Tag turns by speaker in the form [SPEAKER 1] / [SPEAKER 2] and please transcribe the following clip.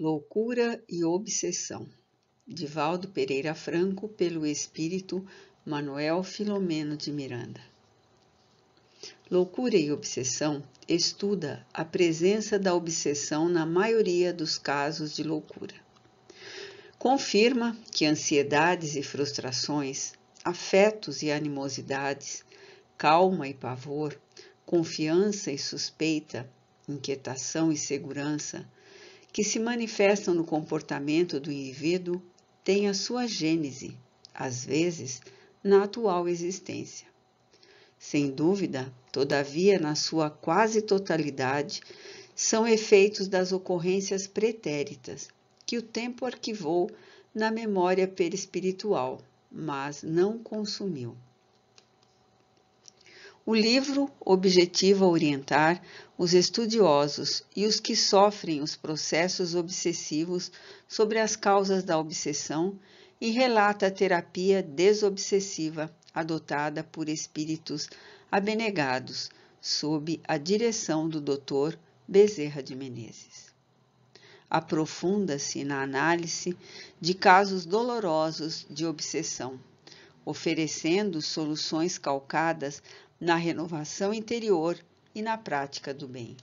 [SPEAKER 1] Loucura e Obsessão, de Valdo Pereira Franco, pelo espírito Manuel Filomeno de Miranda. Loucura e Obsessão estuda a presença da obsessão na maioria dos casos de loucura. Confirma que ansiedades e frustrações, afetos e animosidades, calma e pavor, confiança e suspeita, inquietação e segurança, que se manifestam no comportamento do indivíduo têm a sua gênese, às vezes, na atual existência. Sem dúvida, todavia, na sua quase totalidade, são efeitos das ocorrências pretéritas que o tempo arquivou na memória perespiritual, mas não consumiu. O livro objetiva orientar os estudiosos e os que sofrem os processos obsessivos sobre as causas da obsessão e relata a terapia desobsessiva adotada por espíritos abnegados sob a direção do Dr. Bezerra de Menezes. Aprofunda-se na análise de casos dolorosos de obsessão oferecendo soluções calcadas na renovação interior e na prática do bem.